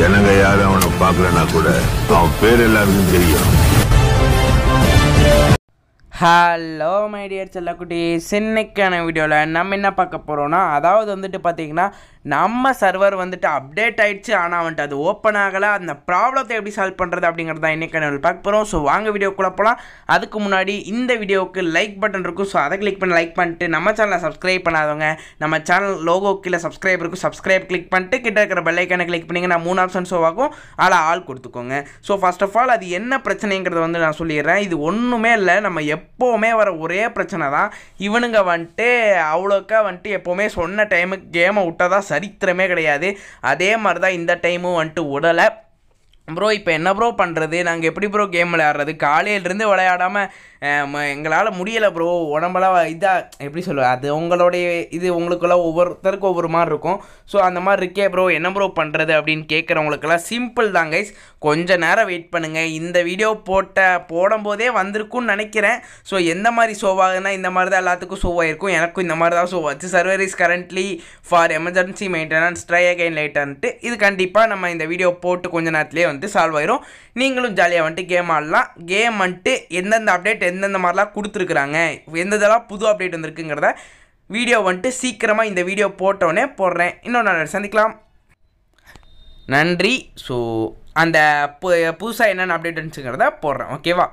ஜனங்க யாரும் அவனை பார்க்கலன்னா கூட அவன் பேர் எல்லாருக்கும் தெரியும் ஹலோ மைடியர் செல்லக்குட்டீஸ் இன்னைக்கான வீடியோவில் நம்ம என்ன பார்க்க போகிறோன்னா அதாவது வந்துட்டு பார்த்தீங்கன்னா நம்ம சர்வர் வந்துட்டு அப்டேட் ஆகிடுச்சு ஆனால் வந்துட்டு அது ஓப்பன் ஆகலை அந்த ப்ராப்ளத்தை எப்படி சால்வ் பண்ணுறது அப்படிங்கிறது தான் இன்றைக்கான பார்க்க போகிறோம் ஸோ வாங்க வீடியோக்குள்ளே போகலாம் அதுக்கு முன்னாடி இந்த வீடியோவுக்கு லைக் பட்டன் இருக்கும் ஸோ அதை கிளிக் பண்ணி லைக் பண்ணிட்டு நம்ம சேனலை சப்ஸ்கிரைப் பண்ணாதவங்க நம்ம சேனல் லோகோ கீழே சப்ஸ்கிரைப் இருக்கும் சப்ஸ்கிரைப் கிளிக் பண்ணிட்டு கிட்ட இருக்கிற பெல்லைக்கான கிளிக் பண்ணிங்கன்னா மூணு ஆப்ஷன் ஷோ ஆகும் அதில் ஆள் கொடுத்துக்கோங்க ஸோ ஃபஸ்ட் ஆஃப் ஆல் அது என்ன பிரச்சனைங்கிறத வந்து நான் சொல்லிடுறேன் இது ஒன்றுமே இல்லை நம்ம எப் எப்போவுமே வர ஒரே பிரச்சனை தான் இவனுங்க வந்துட்டு அவ்வளோக்கா வந்துட்டு எப்போவுமே சொன்ன டைமுக்கு கேமை விட்டதா சரித்திரமே கிடையாது அதே மாதிரி தான் இந்த டைமும் வந்துட்டு விடலை ப்ரோ இப்போ என்ன ப்ரோ பண்ணுறது நாங்கள் எப்படி ப்ரோ கேம் விளையாடுறது காலையிலேருந்து விளையாடாமல் எங்களால் முடியலை ப்ரோ உடம்பெல்லாம் இதாக எப்படி சொல்லுவேன் அது உங்களுடைய இது உங்களுக்குள்ள ஒவ்வொருத்தருக்கும் ஒவ்வொரு மாதிரி இருக்கும் ஸோ அந்த மாதிரி இருக்கே ப்ரோ என்ன ப்ரோ பண்ணுறது அப்படின்னு கேட்குறவங்களுக்கெல்லாம் சிம்பிள் தான் கைஸ் கொஞ்சம் நேரம் வெயிட் பண்ணுங்கள் இந்த வீடியோ போட்ட போடும்போதே வந்திருக்கும்னு நினைக்கிறேன் ஸோ எந்த மாதிரி சோவாகுன்னா இந்த மாதிரி தான் எல்லாத்துக்கும் இருக்கும் எனக்கும் இந்த மாதிரி தான் சோவாச்சு server is currently for emergency maintenance try again லைட்டான்ட்டு இது கண்டிப்பாக நம்ம இந்த வீடியோ போட்டு கொஞ்ச நேரத்துலேயே வந்து சால்வ் ஆயிரும் நீங்களும் ஜாலியாக வந்துட்டு கேம் ஆடலாம் கேம் வந்துட்டு எந்தெந்த அப்டேட் அப்டேட் எந்தெந்த மாதிரிலாம் கொடுத்துருக்குறாங்க எந்ததெல்லாம் புது அப்டேட் வந்திருக்குங்கிறத வீடியோ வந்துட்டு சீக்கிரமாக இந்த வீடியோ போட்டோன்னே போடுறேன் இன்னும் நான் சந்திக்கலாம் நன்றி ஸோ அந்த பு புதுசாக என்னென்ன அப்டேட் இருந்துச்சுங்கிறத போடுறேன் ஓகேவா